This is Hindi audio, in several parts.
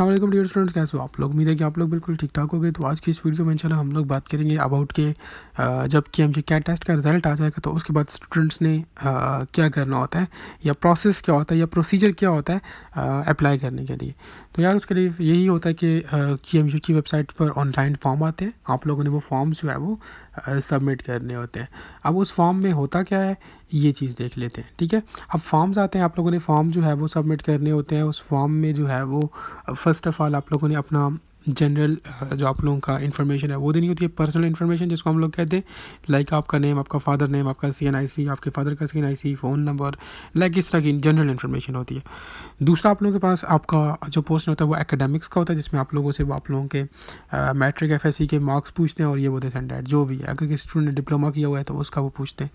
असलम डियर स्टूडेंट्स कैसे हो आप लोग उम्मीद है कि आप लोग बिल्कुल ठीक ठाक हो गए तो आज की इस वीडियो में इंशाल्लाह हम लोग बात करेंगे अबाउट के जब कि एम क्या टेस्ट का रिजल्ट आ जाएगा तो उसके बाद स्टूडेंट्स ने आ, क्या करना होता है या प्रोसेस क्या होता है या प्रोसीजर क्या होता है अप्लाई करने के लिए तो यार उसके लिए यही होता है कि के एम की वेबसाइट पर ऑनलाइन फॉर्म आते हैं आप लोगों ने वो फॉर्म जो है वो सबमिट करने होते हैं अब उस फॉर्म में होता क्या है ये चीज़ देख लेते हैं ठीक है अब फॉर्म्स आते हैं आप लोगों ने फॉर्म जो है वो सबमिट करने होते हैं उस फॉर्म में जो है वो फर्स्ट ऑफ़ ऑल आप लोगों ने अपना जनरल जो आप लोगों का इन्फॉर्मेशन है वो देनी होती है पर्सनल इन्फॉर्मेशन जिसको हम लोग कहते हैं लाइक आपका नेम आपका फादर नेम आपका सी एन आई सी आपके फादर का C N I C phone number like इस तरह की जनरल इन्फॉर्मेशन होती है दूसरा आप लोगों के पास आपका जो पोस्ट होता है वो एकेडमिक्स का होता है जिसमें आप लोगों से वो आप लोगों के मैट्रिक एफ एस सी के मार्क्स पूछते हैं और ये बोलते हैं सेंडेड जो भी है अगर किसी स्टूडेंट ने डिप्लोमा किया हुआ है तो उसका वो पूछते हैं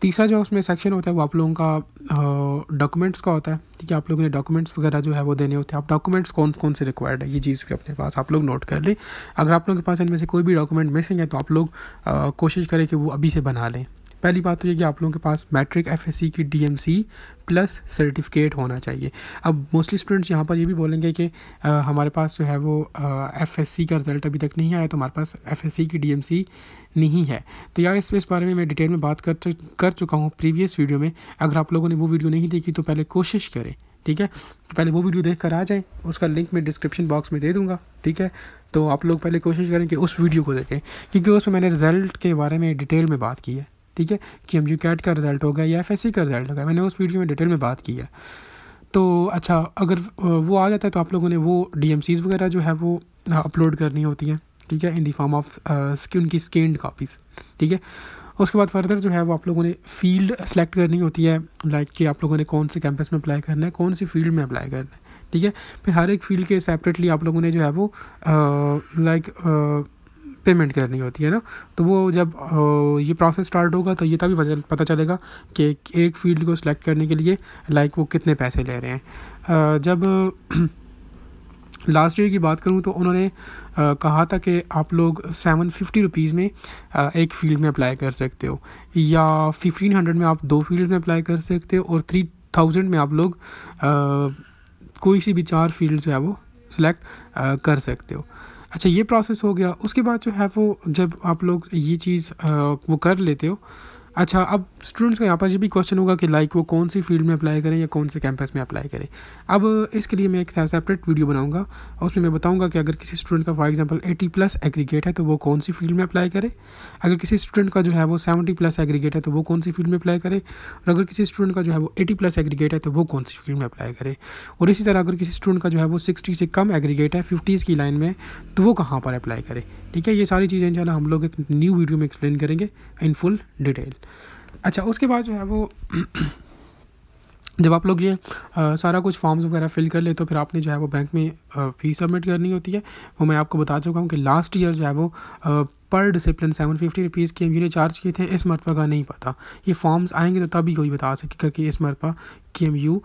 तीसरा जो उसमें सेक्शन होता है वो आप लोगों का डॉक्यूमेंट्स का होता है ठीक है आप लोगों ने डॉक्यूमेंट्स वगैरह जो है वो देने होते हैं आप डॉक्यूमेंट्स कौन कौन से रिक्वायर्ड है ये चीज़ भी अपने पास आप लोग नोट कर लें अगर आप लोगों के पास इनमें से कोई भी डॉक्यूमेंट मिसिंग है तो आप लोग कोशिश करें कि वो अभी से बना लें पहली बात तो ये कि आप लोगों के पास मैट्रिक एफ की डी प्लस सर्टिफिकेट होना चाहिए अब मोस्टली स्टूडेंट्स यहाँ पर ये भी बोलेंगे कि आ, हमारे पास जो है वो एफ का रिज़ल्ट अभी तक नहीं आया तो हमारे पास एफ की डी नहीं है तो यार इस इस बारे में मैं डिटेल में बात कर कर चुका हूँ प्रीवियस वीडियो में अगर आप लोगों ने वो वीडियो नहीं देखी तो पहले कोशिश करें ठीक है तो पहले वो वीडियो देख कर आ जाएँ उसका लिंक मैं डिस्क्रिप्शन बॉक्स में दे दूँगा ठीक है तो आप लोग पहले कोशिश करें कि उस वीडियो को देखें क्योंकि उसमें मैंने रिज़ल्ट के बारे में डिटेल में बात की है ठीक है कि एम यू कैट का रिज़ल्ट होगा या एफ एस सी का रिज़ल्ट होगा मैंने उस वीडियो में डिटेल में बात की है तो अच्छा अगर वो आ जाता है तो आप लोगों ने वो डी एम सीज़ वगैरह जो है वो अपलोड हाँ, करनी होती हैं ठीक है इन दी फॉर्म ऑफ उनकी स्कैंड कापीज़ ठीक है उसके बाद फर्दर जो है वो आप लोगों ने फील्ड सेलेक्ट करनी होती है लाइक कि आप लोगों ने कौन से कैंपस में अप्लाई करना है कौन सी फील्ड में अप्लाई करना है ठीक है फिर हर एक फील्ड के सेपरेटली आप लोगों ने जो है वो लाइक पेमेंट करनी होती है ना तो वो जब ये प्रोसेस स्टार्ट होगा तो ये तभी पता चलेगा कि एक फील्ड को सिलेक्ट करने के लिए लाइक वो कितने पैसे ले रहे हैं जब लास्ट ईयर की बात करूँ तो उन्होंने कहा था कि आप लोग सेवन फिफ्टी रुपीज़ में एक फील्ड में अप्लाई कर सकते हो या फिफ्टीन हंड्रेड में आप दो फील्ड में अप्लाई कर सकते हो और थ्री थाउजेंड में आप लोग कोई सी भी चार फील्ड जो है वो सिलेक्ट कर सकते हो अच्छा ये प्रोसेस हो गया उसके बाद जो है वो जब आप लोग ये चीज़ वो कर लेते हो अच्छा अब स्टूडेंट्स का यहाँ पर ये भी क्वेश्चन होगा कि लाइक वो कौन सी फील्ड में अप्लाई करें या कौन से कैंपस में अप्लाई करें अब इसके लिए मैं एक सेपरेट वीडियो बनाऊंगा और उसमें मैं बताऊंगा कि अगर किसी स्टूडेंट का फॉर एग्जांपल 80 प्लस एग्रीगेट है तो वो कौन सी फील्ड में अप्लाई करे अगर किसी स्टूडेंट का जो है वो सेवेंटी प्लस एग्रीगेट है तो वो कौन सी फील्ड में अप्लाई करे और अगर किसी स्टूडेंट का जो है वो एटी प्लस एग्रीगेट है तो वो कौन सी फील्ड में अप्लाई करे और इसी तरह अगर किसी स्टूडेंट का जो है वो सिक्सटी से कम एग्रीगेट है फिफ्टीज़ की लाइन में तो वो कहाँ पर अप्लाई करे ठीक है ये सारी चीज़ें इन हम लोग एक न्यू वीडियो में एक्सप्लेन करेंगे इन फुल डिटेल अच्छा उसके बाद जो है वो जब आप लोग ये आ, सारा कुछ फॉर्म्स वगैरह फिल कर ले तो फिर आपने जो है वो बैंक में फ़ीस सबमिट करनी होती है वो मैं आपको बता चुका हूँ कि लास्ट ईयर जो है वो आ, पर डिसिप्लिन सेवन फिफ्टी रुपीज़ की एम ने चार्ज किए थे इस मरतबा का नहीं पता ये फॉर्म्स आएंगे तो तभी कोई बता सकेगा कि इस मरतबा के एम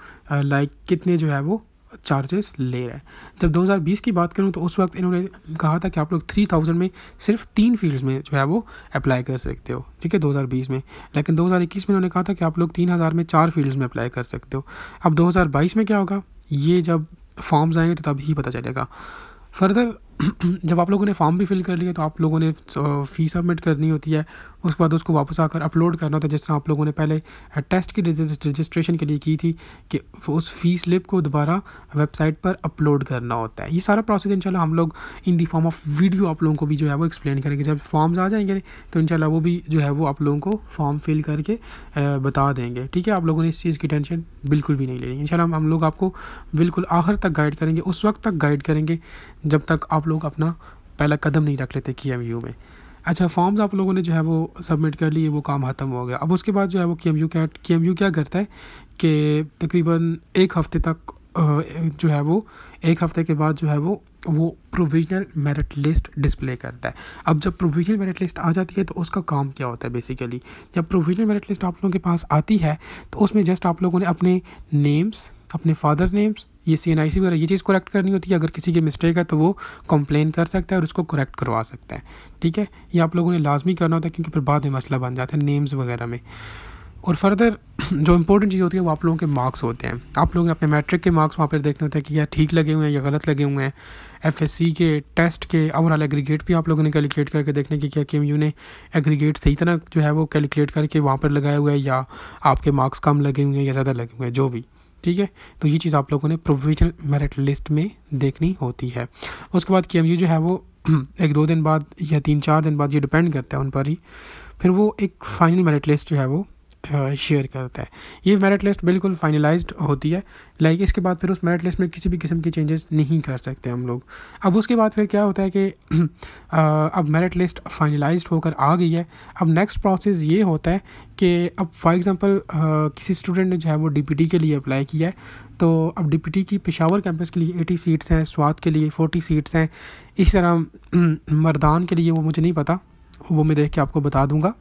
लाइक कितने जो है वो चार्जेस ले रहे हैं जब 2020 की बात करूँ तो उस वक्त इन्होंने कहा था कि आप लोग 3000 में सिर्फ तीन फील्ड्स में जो है वो अप्लाई कर सकते हो ठीक है 2020 में लेकिन 2021 में उन्होंने कहा था कि आप लोग 3000 में चार फील्ड्स में अप्लाई कर सकते हो अब 2022 में क्या होगा ये जब फॉर्म्स आएंगे तो तब ही पता चलेगा फर्दर जब आप लोगों ने फॉर्म भी फिल कर लिया तो आप लोगों ने फ़ी सबमिट करनी होती है उसके बाद उसको वापस आकर अपलोड करना होता है जिस तरह आप लोगों ने पहले टेस्ट की रजिस्ट्रेशन के लिए की थी कि उस फ़ी स्लिप को दोबारा वेबसाइट पर अपलोड करना होता है ये सारा प्रोसेस इनशाला हम लोग in the form of video आप लोगों को भी जो है वो एक्सप्लेन करेंगे जब फॉर्म्स आ जाएंगे तो इनशाला वो भी जो है वो आप लोगों को फॉर्म फिल करके बता देंगे ठीक है आप लोगों ने इस चीज़ की टेंशन बिल्कुल भी नहीं लेनी इनशाला हम लोग आपको बिल्कुल आखिर तक गाइड करेंगे उस वक्त तक गाइड करेंगे जब तक आप लोग अपना पहला कदम नहीं रख लेते के में अच्छा फॉर्म्स आप लोगों ने जो है वो सबमिट कर लिए वो काम ख़त्म हो गया अब उसके बाद जो है वो के एम यू क्या के एम यू क्या करता है कि तकरीबन एक हफ़्ते तक जो है वो एक हफ़्ते के बाद जो है वो वो प्रोविजनल मेरिट लिस्ट डिस्प्ले करता है अब जब प्रोविजनल मेरिट लिस्ट आ जाती है तो उसका काम क्या होता है बेसिकली जब प्रोविजनल मेरिट लिस्ट आप लोगों के पास आती है तो उसमें जस्ट आप लोगों ने अपने नेम्स अपने फादर नेम्स ये सी एन आई सी वगैरह ये चीज़ करेक्ट करनी होती है अगर किसी की मिस्टेक है तो वो कंप्लेन कर सकता है और उसको करेक्ट करवा सकता है ठीक है ये आप लोगों ने लाजमी करना होता है क्योंकि फिर बाद में मसला बन जाता है नेम्स वगैरह में और फर्दर जो इंपॉर्टेंट चीज़ होती है वो आप लोगों के मार्क्स होते हैं आप लोगों ने अपने मैट्रिक के मार्क्स वहाँ पर देखने होते हैं कि यह ठीक लगे हुए हैं या गलत लगे हुए हैं सी के टेस्ट के ओवरऑल एग्रीगेट भी आप लोगों ने कैलकुलेट करके देखने की क्या कि यू ने एग्रीगेट सही तरह जो है वो कैलकुलेट करके वहाँ पर लगाया हुआ है या आपके मार्क्स कम लगे हुए हैं या ज़्यादा लगे हुए हैं जो भी ठीक है तो ये चीज़ आप लोगों ने प्रोविजनल मेरिट लिस्ट में देखनी होती है उसके बाद के जो है वो एक दो दिन बाद या तीन चार दिन बाद ये डिपेंड करता है उन पर ही फिर वो एक फाइनल मेरिट लिस्ट जो है वो शेयर करता है ये मेरिट लिस्ट बिल्कुल फाइनलाइज होती है लाइक इसके बाद फिर उस मेरिट लिस्ट में किसी भी किस्म के चेंजेस नहीं कर सकते हम लोग अब उसके बाद फिर क्या होता है कि अब मेरिट लिस्ट फाइनलाइज होकर आ गई है अब नेक्स्ट प्रोसेस ये होता है कि अब फॉर एग्ज़ाम्पल किसी स्टूडेंट ने जो है वो डी के लिए अप्लाई किया है तो अब डी की पेशावर कैंपस के लिए एटी सीट्स हैं स्वाद के लिए फोर्टी सीट्स हैं इस तरह मरदान के लिए वो मुझे नहीं पता वो मैं देख के आपको बता दूँगा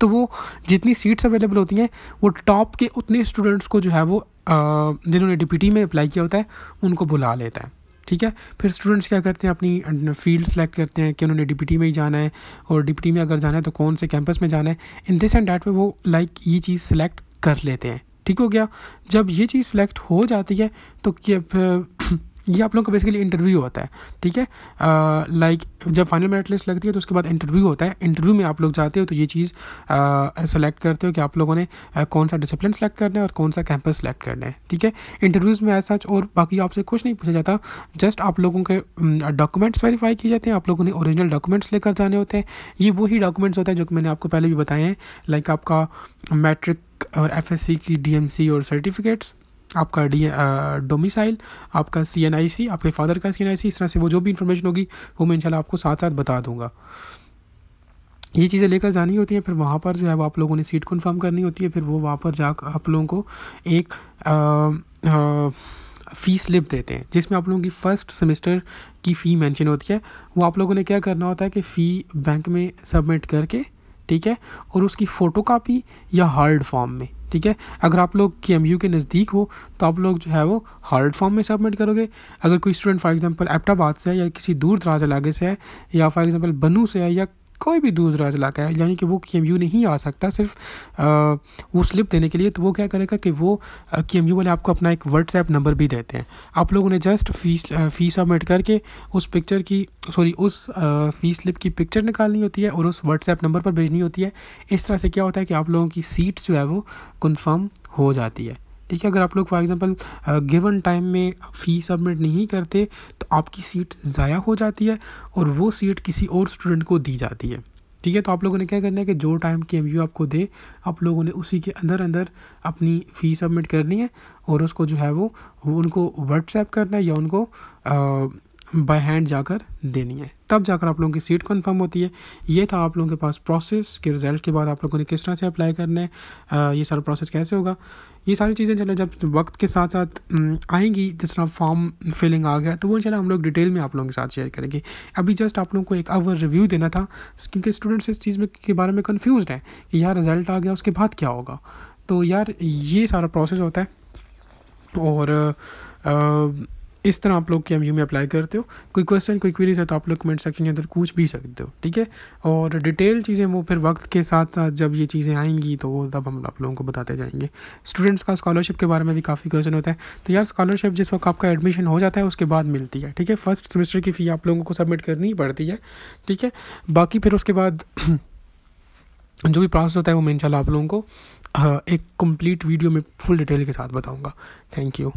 तो वो जितनी सीट्स अवेलेबल होती हैं वो टॉप के उतने स्टूडेंट्स को जो है वो जिन्होंने डी में अप्लाई किया होता है उनको बुला लेता है ठीक है फिर स्टूडेंट्स क्या करते हैं अपनी फील्ड सेलेक्ट करते हैं कि उन्होंने डीपीटी में ही जाना है और डीपीटी में अगर जाना है तो कौन से कैंपस में जाना है इन दिस एंड डैट में वो लाइक like, ये चीज़ सेलेक्ट कर लेते हैं ठीक हो गया जब ये चीज़ सेलेक्ट हो जाती है तो ये आप लोगों का बेसिकली इंटरव्यू होता है ठीक है लाइक जब फाइनल मेरिट लिस्ट लगती है तो उसके बाद इंटरव्यू होता है इंटरव्यू में आप लोग जाते हो तो ये चीज़ सेलेक्ट करते हो कि आप लोगों ने आ, कौन सा डिसिप्लिन सेलेक्ट करना है और कौन सा कैंपस सेलेक्ट करना है ठीक है इंटरव्यूज़ में एज सच और बाकी आपसे कुछ नहीं पूछा जाता जस्ट आप लोगों के डॉक्यूमेंट्स वेरीफाई किए जाते हैं आप लोगों ने ओरिजिनल डॉक्यूमेंट्स लेकर जाने होते हैं ये वही डॉक्यूमेंट्स होते हैं जो कि मैंने आपको पहले भी बताए हैं लाइक आपका मैट्रिक और एफ की डी और सर्टिफिकेट्स आपका डी डोमिसाइल आपका सी एन आई सी आपके फादर का सी एन आई सी इस तरह से वो जो भी इन्फॉर्मेशन होगी वो मैं इंशाल्लाह आपको साथ साथ बता दूंगा ये चीज़ें लेकर जानी होती हैं फिर वहाँ पर जो है वो आप लोगों ने सीट कन्फर्म करनी होती है फिर वो वहाँ पर जा आप लोगों को एक आ, आ, फ़ी स्लिप देते हैं जिसमें आप लोगों की फ़र्स्ट सेमेस्टर की फ़ी मेंशन होती है वो आप लोगों ने क्या करना होता है कि फ़ी बैंक में सबमिट करके ठीक है और उसकी फ़ोटो कापी या हार्ड फॉर्म में ठीक है अगर आप लोग के एम यू के नज़दीक हो तो आप लोग जो है वो हार्ड फॉर्म में सबमिट करोगे अगर कोई स्टूडेंट फॉर एग्जांपल एबटाबाद से है या किसी दूर दराज इलाके से है या फॉर एग्जांपल बनू से है या कोई भी दूसरा इलाका है यानी कि वो के नहीं आ सकता सिर्फ आ, वो स्लिप देने के लिए तो वो क्या करेगा कि वो के एम वाले आपको अपना एक व्हाट्सएप नंबर भी देते हैं आप लोग उन्हें जस्ट फीस फ़ी सबमिट करके उस पिक्चर की सॉरी उस फ़ी स्लिप की पिक्चर निकालनी होती है और उस व्हाट्सएप नंबर पर भेजनी होती है इस तरह से क्या होता है कि आप लोगों की सीट्स जो है वो कन्फर्म हो जाती है ठीक है अगर आप लोग फॉर एग्ज़ाम्पल गिवन टाइम में फ़ी सबमिट नहीं करते तो आपकी सीट ज़ाया हो जाती है और वो सीट किसी और स्टूडेंट को दी जाती है ठीक है तो आप लोगों ने क्या करना है कि जो टाइम के एम आपको दे आप लोगों ने उसी के अंदर अंदर अपनी फ़ी सबमिट करनी है और उसको जो है वो उनको व्हाट्सएप करना है या उनको बाय हैंड जाकर देनी है तब जाकर आप लोगों की सीट कन्फर्म होती है ये था आप लोगों के पास प्रोसेस के रिजल्ट के बाद आप लोगों ने किस तरह से अप्लाई करना है ये सारा प्रोसेस कैसे होगा ये सारी चीज़ें चलो जब वक्त के साथ साथ आएंगी जिस तरह फॉर्म फिलिंग आ गया तो वो चलो हम लोग डिटेल में आप लोगों के साथ शेयर करेंगे अभी जस्ट आप लोगों को एक अवर रिव्यू देना था क्योंकि स्टूडेंट्स इस चीज़ में के बारे में कन्फ्यूज हैं कि यार रिजल्ट आ गया उसके बाद क्या होगा तो यार ये सारा प्रोसेस होता है और आ, इस तरह आप लोग के एम में अप्लाई करते हो कोई क्वेश्चन कोई क्वेरीज है तो आप लोग कमेंट सेक्शन के अंदर पूछ भी सकते हो ठीक है और डिटेल चीज़ें वो फिर वक्त के साथ साथ जब ये चीज़ें आएंगी तो वो तब हम आप लोगों को बताते जाएंगे स्टूडेंट्स का स्कॉलरशिप के बारे में भी काफ़ी क्वेश्चन होता है तो यार स्कॉलरशिप जिस वक्त आपका एडमिशन हो जाता है उसके बाद मिलती है ठीक है फर्स्ट सेमेस्टर की फ़ी आप लोगों को सबमिट करनी ही पड़ती है ठीक है बाकी फिर उसके बाद जो भी प्रोसेस होता है वो मैं इंशाल्लाह आप लोगों को एक कंप्लीट वीडियो में फुल डिटेल के साथ बताऊंगा थैंक यू